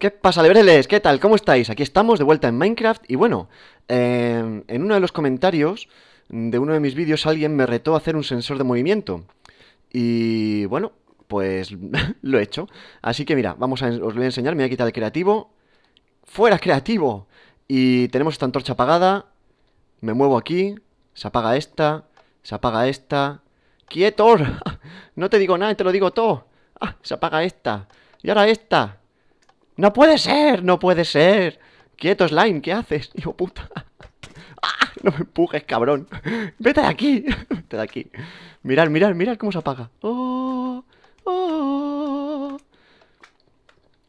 ¿Qué pasa, Lebreles? ¿Qué tal? ¿Cómo estáis? Aquí estamos de vuelta en Minecraft y bueno, em, en uno de los comentarios de uno de mis vídeos alguien me retó a hacer un sensor de movimiento y bueno, pues lo he hecho. Así que mira, vamos a, os voy a enseñar, me voy a quitar el creativo. ¡Fuera creativo! Y tenemos esta antorcha apagada, me muevo aquí, se apaga esta, se apaga esta... ¡Quieto! no te digo nada, te lo digo todo. ¡Ah! se apaga esta. Y ahora esta. ¡No puede ser! ¡No puede ser! ¡Quieto, Slime! ¿Qué haces? Hijo puta. ¡Ah! No me empujes, cabrón. Vete de aquí. Vete de aquí. Mirad, mirad, mirad cómo se apaga. Oh, oh.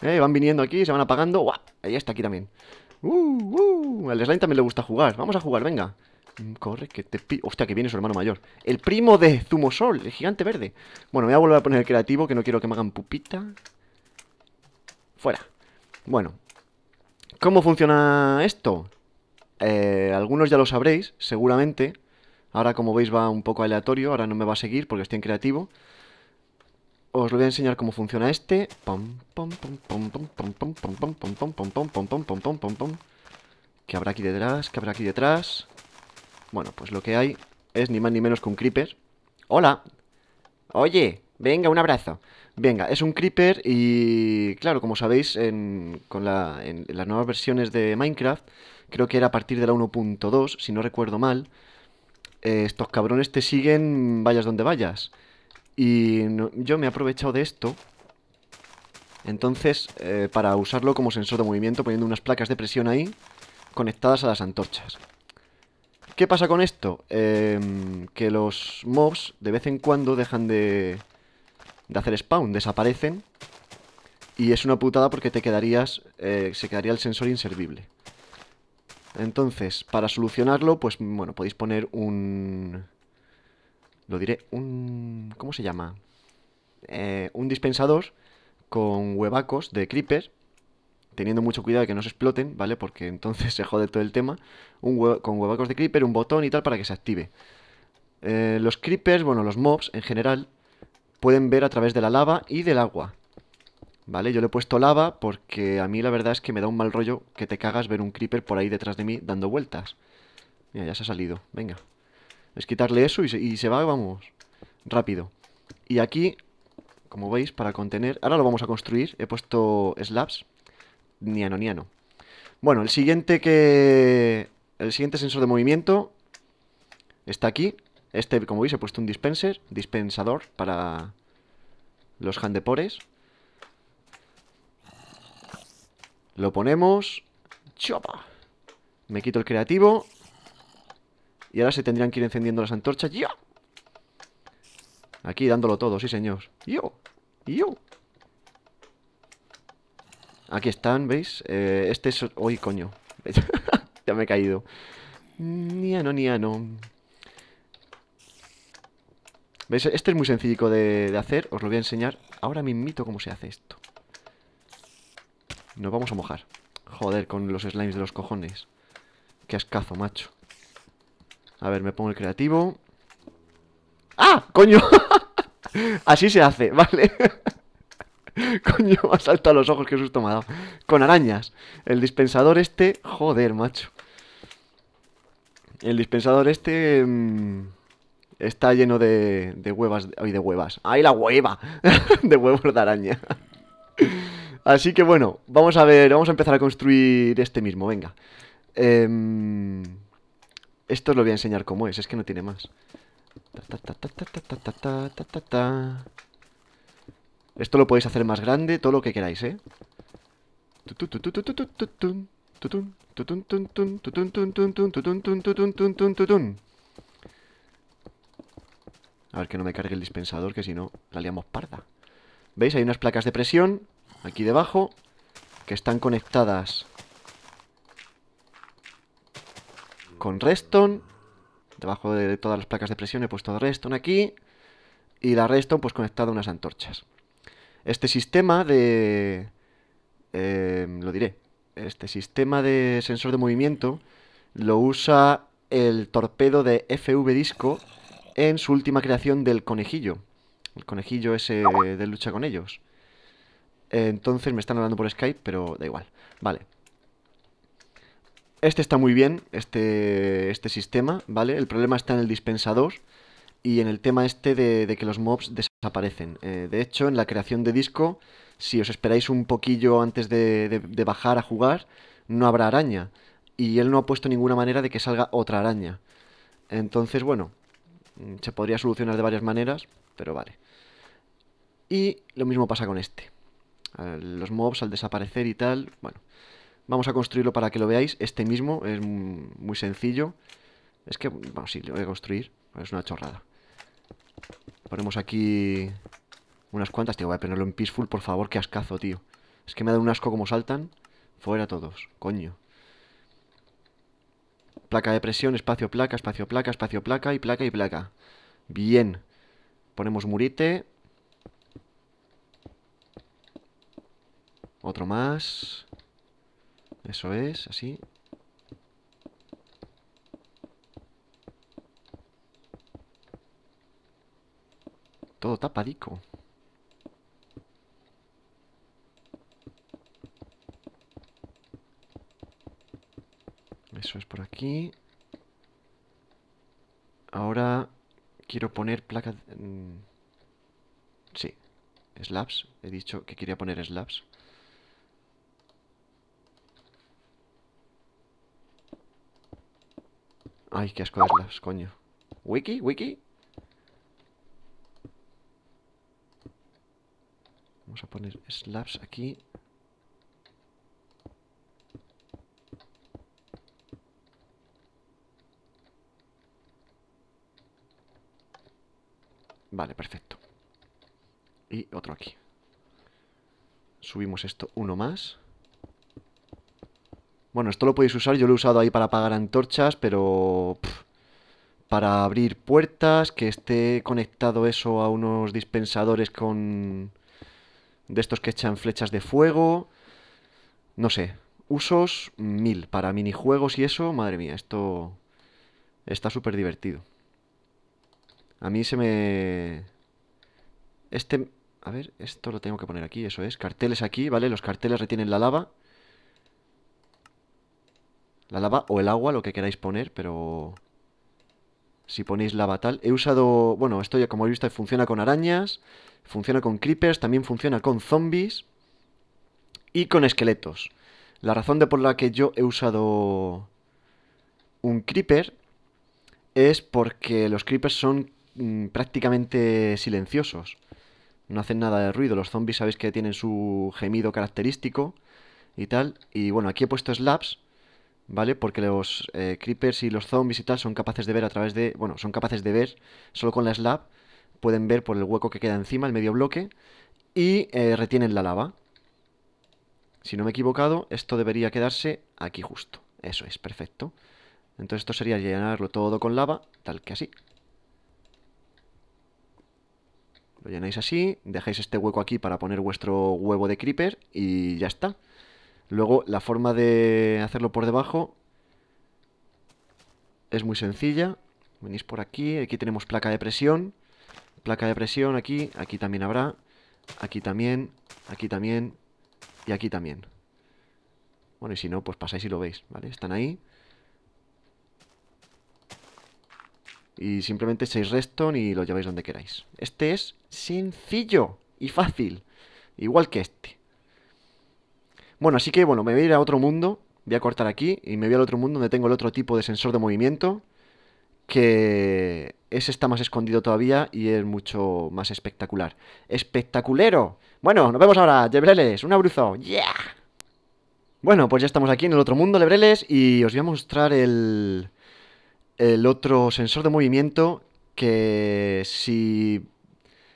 Eh, van viniendo aquí, se van apagando. Ahí está aquí también. ¡Uh! ¡Uh! Al Slime también le gusta jugar. Vamos a jugar, venga. Mm, corre, que te pi... Hostia, que viene su hermano mayor. El primo de Zumosol, el gigante verde. Bueno, me voy a volver a poner el creativo, que no quiero que me hagan pupita. Fuera. Bueno, ¿cómo funciona esto? algunos ya lo sabréis, seguramente. Ahora, como veis, va un poco aleatorio. Ahora no me va a seguir porque estoy en creativo. Os voy a enseñar cómo funciona este. ¿Qué habrá aquí detrás? ¿Qué habrá aquí detrás? Bueno, pues lo que hay es ni más ni menos que un creeper. ¡Hola! Oye, venga, un abrazo. Venga, es un creeper y claro, como sabéis, en, con las nuevas versiones de Minecraft, creo que era a partir de la 1.2, si no recuerdo mal, eh, estos cabrones te siguen vayas donde vayas. Y yo me he aprovechado de esto, entonces, eh, para usarlo como sensor de movimiento, poniendo unas placas de presión ahí, conectadas a las antorchas. ¿Qué pasa con esto? Em, que los mobs de vez en cuando dejan de de hacer spawn, desaparecen. Y es una putada porque te quedarías, eh, se quedaría el sensor inservible. Entonces, para solucionarlo, pues bueno, podéis poner un... Lo diré, un... ¿Cómo se llama? Eh, un dispensador con huevacos de creeper teniendo mucho cuidado de que no se exploten, ¿vale? Porque entonces se jode todo el tema. Un con huevacos de creeper, un botón y tal para que se active. Eh, los creepers, bueno, los mobs en general, pueden ver a través de la lava y del agua. ¿Vale? Yo le he puesto lava porque a mí la verdad es que me da un mal rollo que te cagas ver un creeper por ahí detrás de mí dando vueltas. Mira, ya se ha salido. Venga. Es quitarle eso y se, va, vamos, rápido. Y aquí, como veis, para contener... Ahora lo vamos a construir. He puesto slabs. Niano, niano. Bueno, el siguiente que... El siguiente sensor de movimiento está aquí. Este, como veis, he puesto un dispenser, dispensador para los handepores. Lo ponemos. ¡Chopa! Me quito el creativo. Y ahora se tendrían que ir encendiendo las antorchas. ¡Yo! Aquí dándolo todo, sí señor. ¡Yo! ¡Yo! Aquí están, ¿veis? Eh, este es... ¡Uy, coño! ya me he caído. Niano, niano. Este es muy sencillo de, hacer. Os lo voy a enseñar ahora me mismito cómo se hace esto. Nos vamos a mojar. Joder, con los slimes de los cojones. Qué ascazo, macho. A ver, me pongo el creativo. ¡Ah! ¡Coño! Así se hace, ¿vale? Coño, me ha saltado los ojos, que susto me ha dado. Con arañas. El dispensador este... Joder, macho. El dispensador este... Mm, está lleno de, huevas. Ay, de huevas. ¡Ay, la hueva! de huevos de araña. Así que bueno, vamos a ver, vamos a empezar a construir este mismo, venga. esto os lo voy a enseñar cómo es, es que no tiene más. Esto lo podéis hacer más grande, todo lo que queráis, ¿eh? A ver que no me cargue el dispensador, que si no la liamos parda. ¿Veis? Hay unas placas de presión aquí debajo que están conectadas con redstone. Debajo de todas las placas de presión he puesto redstone aquí. Y la redstone pues conectada a unas antorchas. Este sistema de... Em, lo diré. Este sistema de sensor de movimiento lo usa el torpedo de FV Disco en su última creación del conejillo. El conejillo ese de lucha con ellos. Entonces me están hablando por Skype, pero da igual. Vale. Este está muy bien, este, este sistema, ¿vale? El problema está en el dispensador y en el tema este de, que los mobs desaparecen. Eh, de hecho, en la creación de disco, si os esperáis un poquillo antes de bajar a jugar, no habrá araña. Y él no ha puesto ninguna manera de que salga otra araña. Entonces, bueno, Mm, se podría solucionar de varias maneras, pero vale. Y lo mismo pasa con este. Los mobs al desaparecer y tal, bueno. Vamos a construirlo para que lo veáis. Este mismo es muy sencillo. Es que, bueno, sí, lo voy a construir. Es una chorrada. Ponemos aquí unas cuantas. Tío, voy a ponerlo en peaceful, por favor, que ascazo, tío. Es que me da un asco como saltan. Fuera todos, coño placa de presión, espacio, placa, espacio, placa, espacio, placa y placa y placa. Bien. Ponemos murite. Otro más. Eso es, así. Todo tapadico. Eso es por aquí. Ahora quiero poner placas... Mm, sí, slabs. He dicho que quería poner slabs. Ay, qué asco de slabs, coño. Wiki, wiki. Vamos a poner slabs aquí. Vale, perfecto. Y otro aquí. Subimos esto uno más. Bueno, esto lo podéis usar. Yo lo he usado ahí para apagar antorchas, pero... para abrir puertas, que esté conectado eso a unos dispensadores con... De estos que echan flechas de fuego. No sé. Usos mil. Para minijuegos y eso, madre mía, esto... Está súper divertido. A mí se me... Este... A ver, esto lo tengo que poner aquí, eso es. Carteles aquí, ¿vale? Los carteles retienen la lava. La lava o el agua, lo que queráis poner, pero... Si ponéis lava tal. He usado... Bueno, esto ya como habéis visto funciona con arañas, funciona con creepers, también funciona con zombies y con esqueletos. La razón de por la que yo he usado un creeper es porque los creepers son Mm, prácticamente silenciosos. No hacen nada de ruido. Los zombies sabéis que tienen su gemido característico y tal. Y bueno, aquí he puesto slabs ¿vale? Porque los eh, creepers y los zombies y tal son capaces de ver a través de... Bueno, son capaces de ver solo con la slab Pueden ver por el hueco que queda encima, el medio bloque. Y eh, retienen la lava. Si no me he equivocado, esto debería quedarse aquí justo. Eso es, perfecto. Entonces esto sería llenarlo todo con lava, tal que así. Lo llenáis así, dejáis este hueco aquí para poner vuestro huevo de creeper y ya está. Luego, la forma de hacerlo por debajo es muy sencilla. Venís por aquí, aquí tenemos placa de presión. Placa de presión aquí, aquí también habrá. Aquí también, aquí también y aquí también. Bueno, y si no, pues pasáis y lo veis, ¿vale? Están ahí. Y simplemente seis redstone y lo lleváis donde queráis. Este es sencillo y fácil. Igual que este. Bueno, así que bueno, me voy a ir a otro mundo. Voy a cortar aquí y me voy al otro mundo donde tengo el otro tipo de sensor de movimiento. Que ese está más escondido todavía y es mucho más espectacular. ¡Espectaculero! Bueno, nos vemos ahora, Lebreles. Un abruzo! ¡Yeah! Bueno, pues ya estamos aquí en el otro mundo, Lebreles, y os voy a mostrar el el otro sensor de movimiento que si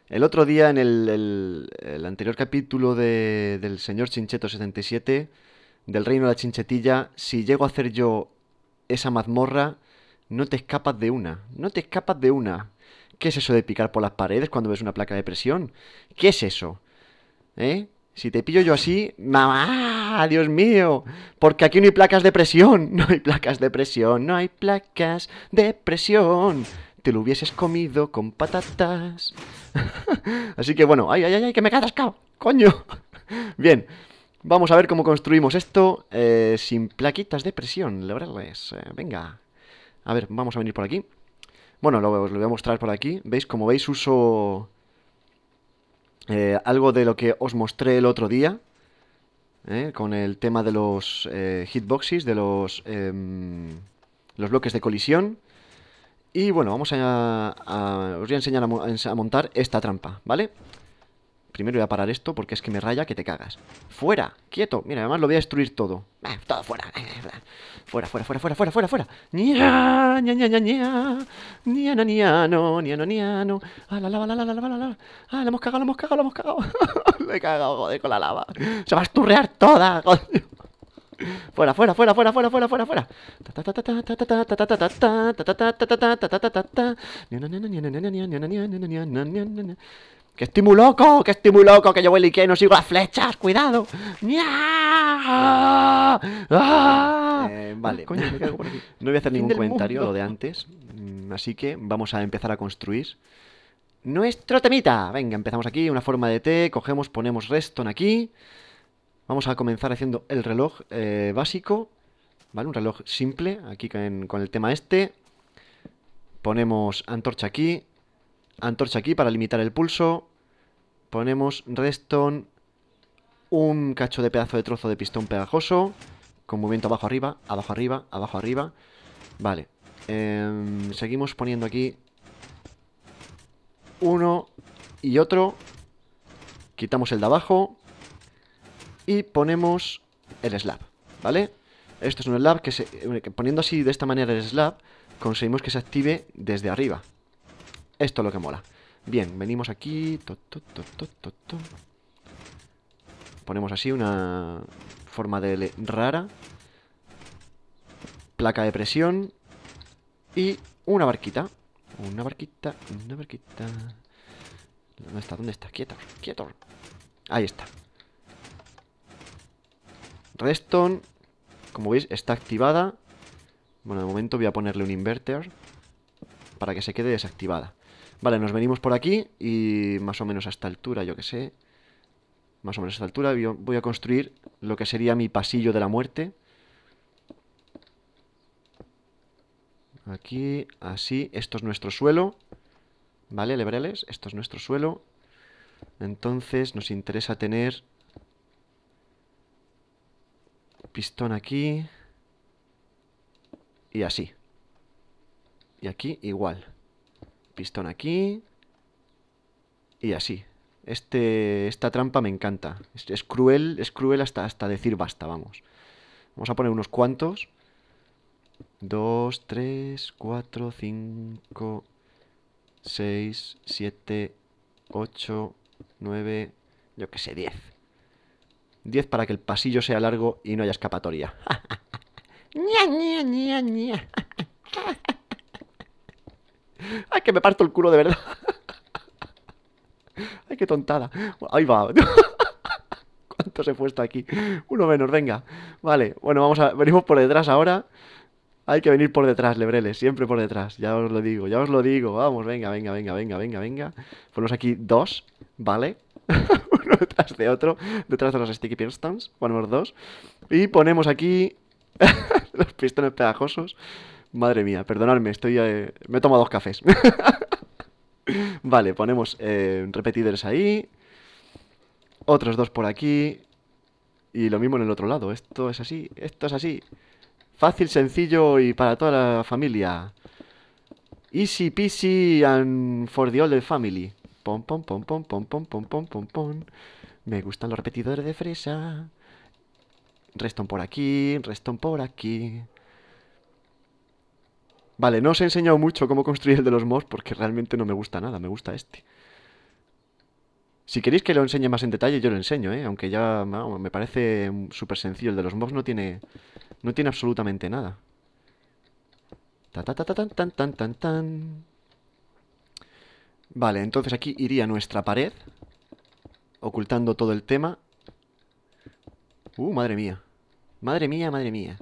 el otro día en el, el, anterior capítulo de, del señor Chincheto 77, del reino de la chinchetilla, si llego a hacer yo esa mazmorra, no te escapas de una, no te escapas de una. ¿Qué es eso de picar por las paredes cuando ves una placa de presión? ¿Qué es eso? ¿Eh? Si te pillo yo así, mamá, Dios mío, porque aquí no hay placas de presión, no hay placas de presión, no hay placas de presión. Te lo hubieses comido con patatas. así que bueno, ay, ay, ay, que me atascado, coño. Bien, vamos a ver cómo construimos esto eh, sin plaquitas de presión, le eh, venga, a ver, vamos a venir por aquí. Bueno, lo, os lo voy a mostrar por aquí. ¿Veis? Como veis, uso eh, algo de lo que os mostré el otro día, eh, con el tema de los eh, hitboxes, de los, em, los bloques de colisión. Y bueno, vamos a, os voy a enseñar a, montar esta trampa, ¿vale? vale Primero voy a parar esto porque es que me raya que te cagas. ¡Fuera! ¡Quieto! Mira, además lo voy a destruir todo. Eh, todo fuera. Fuera, fuera, fuera, fuera, fuera, fuera, fuera. Nia, nia, nia, nia. Nia, no, nia, no, nia, no. Ah, la lava, la lava, la la lava. Ah, la hemos cagado, la hemos cagado, la hemos cagado. Me he cagado, joder, con la lava. Se va a esturrear toda, Fuera, fuera, fuera, fuera, fuera, fuera, fuera, fuera. ¡Que estoy muy loco! ¡Que estoy muy loco! ¡Que yo voy y que no sigo las flechas! ¡Cuidado! ¡Ah! Eh, vale. No voy a hacer ningún comentario lo de antes. Mm, así que vamos a empezar a construir nuestro temita. Venga, empezamos aquí. Una forma de T. Cogemos, ponemos Reston aquí. Vamos a comenzar haciendo el reloj eh, básico. ¿Vale? Un reloj simple. Aquí con el tema este. Ponemos antorcha aquí antorcha aquí para limitar el pulso. Ponemos redstone, un cacho de pedazo de trozo de pistón pegajoso, con movimiento abajo arriba, abajo arriba, abajo arriba. Vale, em, seguimos poniendo aquí uno y otro. Quitamos el de abajo y ponemos el slab, ¿vale? Esto es un slab que, se, eh, poniendo así de esta manera el slab conseguimos que se active desde arriba, esto es lo que mola. Bien, venimos aquí. Ponemos así una forma de L rara. Placa de presión. Y una barquita. Una barquita, una barquita. ¿Dónde está? ¿Dónde está? Quieto, quieto. Ahí está. Redstone, como veis, está activada. Bueno, de momento voy a ponerle un inverter para que se quede desactivada. Vale, nos venimos por aquí y más o menos a esta altura, yo que sé. Más o menos a esta altura voy a construir lo que sería mi pasillo de la muerte. Aquí, así. Esto es nuestro suelo. ¿Vale, lebreles? Esto es nuestro suelo. Entonces nos interesa tener pistón aquí y así. Y aquí igual pistón aquí y así este, esta trampa me encanta es, cruel es cruel hasta, hasta decir basta vamos vamos a poner unos cuantos 2 3 4 5 6 7 8 9 yo que sé 10 10 para que el pasillo sea largo y no haya escapatoria ña ña ña ña Ay, que me parto el culo de verdad. Ay, qué tontada. Ahí va. ¿Cuánto se puesto aquí? Uno menos, venga. Vale, bueno, vamos a. Venimos por detrás ahora. Hay que venir por detrás, lebreles, siempre por detrás. Ya os lo digo, ya os lo digo. Vamos, venga, venga, venga, venga, venga, venga. Ponemos aquí dos, ¿vale? Uno detrás de otro, detrás de los sticky pistons. Ponemos dos. Y ponemos aquí los pistones pegajosos. Madre mía, perdonadme, estoy, eh, me he tomado dos cafés. vale, ponemos eh, repetidores ahí. Otros dos por aquí. Y lo mismo en el otro lado. Esto es así, esto es así. Fácil, sencillo y para toda la familia. Easy peasy and for the whole family. Pom, pom, pom, pom, pom, pom, pom, pom, pom, pom. Me gustan los repetidores de fresa. Reston por aquí, reston por aquí. Vale, no os he enseñado mucho cómo construir el de los mobs porque realmente no me gusta nada, me gusta este. Si queréis que lo enseñe más en detalle, yo lo enseño, ¿eh? Aunque ya me parece súper sencillo. El de los mobs no tiene, no tiene absolutamente nada. Ta ta ta tan tan tan tan tan. Vale, entonces aquí iría nuestra pared. Ocultando todo el tema. Uh, madre mía. Madre mía, madre mía.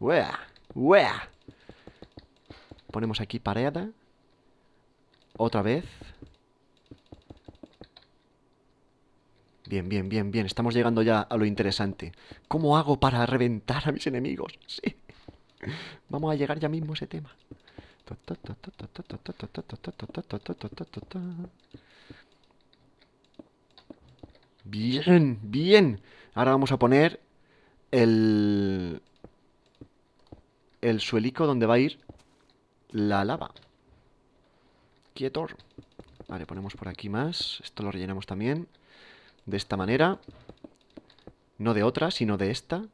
Wea, wea ponemos aquí pareada. Otra vez. Bien, bien, bien, bien. Estamos llegando ya a lo interesante. ¿Cómo hago para reventar a mis enemigos? Sí. Vamos a llegar ya mismo a ese tema. Bien, bien. Ahora vamos a poner el... El suelico donde va a ir la lava. Quietor. Vale, ponemos por aquí más. Esto lo rellenamos también. De esta manera. No de otra, sino de esta.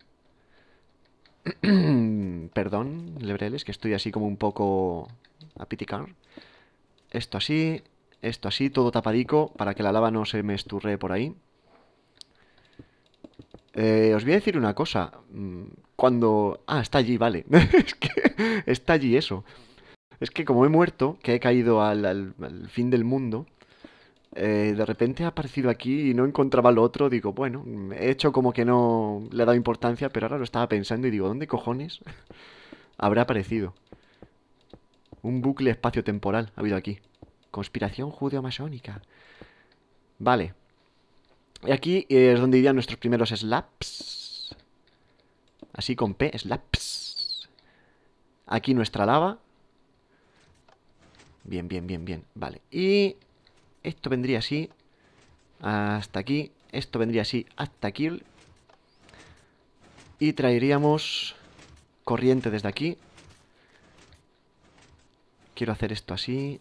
Perdón, lebreles, que estoy así como un poco a piticar. Esto así, esto así, todo tapadico para que la lava no se me esturre por ahí. Eh, os voy a decir una cosa. Mm, cuando... Ah, está allí, vale. es que está allí eso es que como he muerto, que he caído al, fin del mundo, eh, de repente ha aparecido aquí y no encontraba lo otro. Digo, bueno, he hecho como que no le he dado importancia, pero ahora lo estaba pensando y digo, ¿dónde cojones habrá aparecido? Un bucle espacio-temporal ha habido aquí. Conspiración judeo-masónica. Vale. Y aquí eh, es donde irían nuestros primeros slaps. Así con P, slaps. Aquí nuestra lava. Bien, bien, bien, bien. Vale. Y esto vendría así hasta aquí. Esto vendría así hasta aquí. Y traeríamos corriente desde aquí. Quiero hacer esto así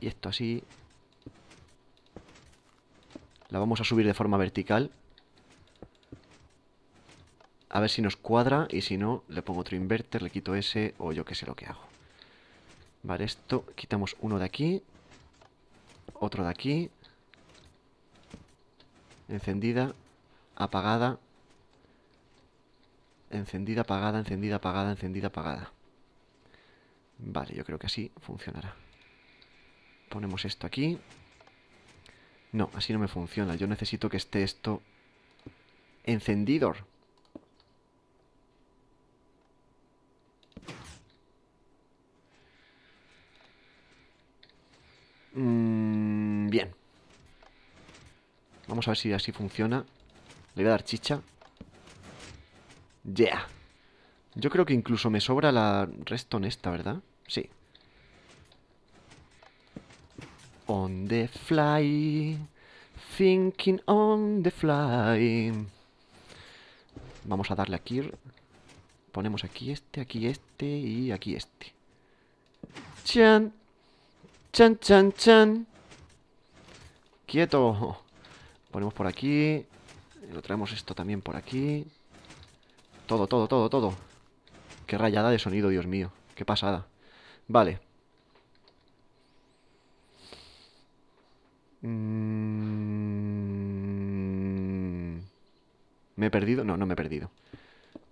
y esto así. La vamos a subir de forma vertical. A ver si nos cuadra y si no, le pongo otro inverter, le quito ese o yo qué sé lo que hago. Vale, esto, quitamos uno de aquí. Otro de aquí. Encendida, apagada. Encendida, apagada, encendida, apagada, encendida, apagada. Vale, yo creo que así funcionará. Ponemos esto aquí. No, así no me funciona. Yo necesito que esté esto encendidor. Vamos a ver si así funciona. Le voy a dar chicha. Yeah. Yo creo que incluso me sobra la resto en esta, ¿verdad? Sí. On the fly. Thinking on the fly. Vamos a darle aquí. Ponemos aquí este, aquí este y aquí este. Chan. Chan, chan, chan. Quieto. Ponemos por aquí. Lo traemos esto también por aquí. Todo, todo, todo, todo. Qué rayada de sonido, Dios mío. Qué pasada. Vale. Mm. ¿Me he perdido? No, no me he perdido.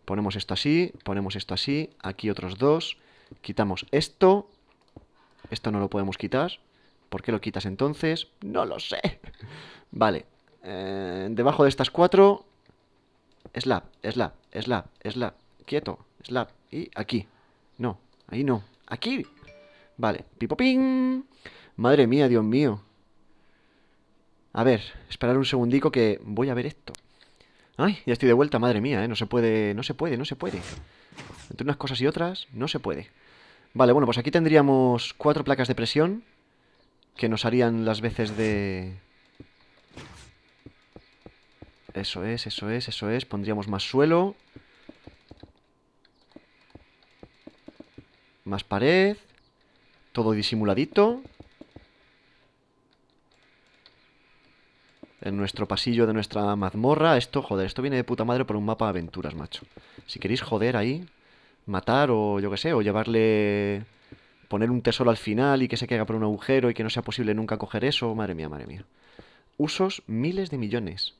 Ponemos esto así, ponemos esto así, aquí otros dos. Quitamos esto. Esto no lo podemos quitar. ¿Por qué lo quitas entonces? No lo sé. Vale, eh, debajo de estas cuatro, slap, slap, slap, slap, quieto, slap, y aquí, no, ahí no, aquí, vale, pipoping, madre mía, Dios mío, a ver, esperar un segundico que voy a ver esto, ay, ya estoy de vuelta, madre mía, ¿eh? no se puede, no se puede, no se puede, entre unas cosas y otras, no se puede, vale, bueno, pues aquí tendríamos cuatro placas de presión, que nos harían las veces de eso es, eso es, eso es. Pondríamos más suelo. Más pared. Todo disimuladito. en nuestro pasillo de nuestra mazmorra. Esto, joder, esto viene de puta madre por un mapa de aventuras, macho. Si queréis joder ahí, matar o yo qué sé, o llevarle... Poner un tesoro al final y que se caiga por un agujero y que no sea posible nunca coger eso. Madre mía, madre mía. Usos miles de millones.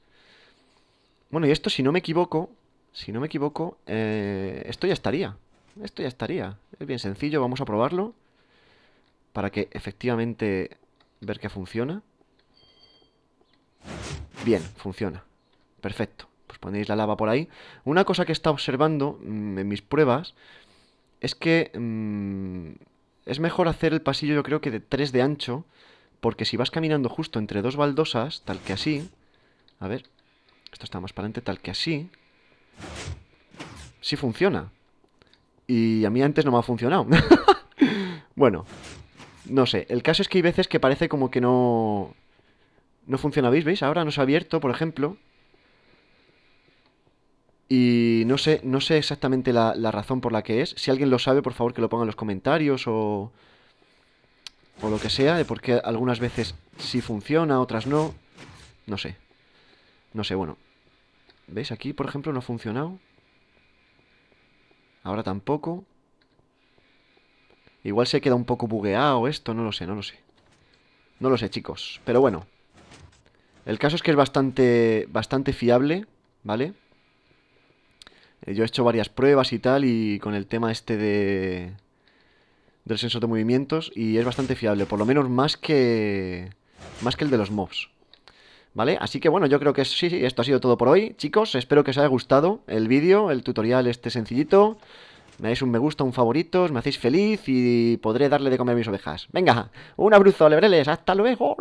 Bueno, y esto, si no me equivoco, si no me equivoco, eh, esto ya estaría. Esto ya estaría. Es bien sencillo, vamos a probarlo. Para que efectivamente ver que funciona. Bien, funciona. Perfecto. Pues ponéis la lava por ahí. Una cosa que está observando mm, en mis pruebas es que mm, es mejor hacer el pasillo yo creo que de 3 de ancho. Porque si vas caminando justo entre dos baldosas, tal que así... A ver, esto está más para adelante, tal que así. Sí funciona. Y a mí antes no me ha funcionado. bueno, no sé. El caso es que hay veces que parece como que no... No funciona, ¿veis? ¿Veis? Ahora se ha abierto, por ejemplo. Y no sé, no sé exactamente la, la, razón por la que es. Si alguien lo sabe, por favor que lo ponga en los comentarios o... O lo que sea, de por qué algunas veces sí funciona, otras no. No sé. No sé, bueno. ¿Veis? Aquí, por ejemplo, no ha funcionado. Ahora tampoco. Igual se queda un poco bugueado esto, no lo sé, no lo sé. No lo sé, chicos. Pero bueno. El caso es que es bastante, bastante fiable, ¿vale? Eh, yo he hecho varias pruebas y tal, y con el tema este de del sensor de movimientos, y es bastante fiable, por lo menos más que más que el de los mobs. ¿Vale? Así que bueno, yo creo que sí, esto ha sido todo por hoy, chicos. Espero que os haya gustado el vídeo, el tutorial este sencillito. Me dais un me gusta, un os me hacéis feliz y podré darle de comer a mis ovejas. Venga, un abrazo, lebreles, hasta luego.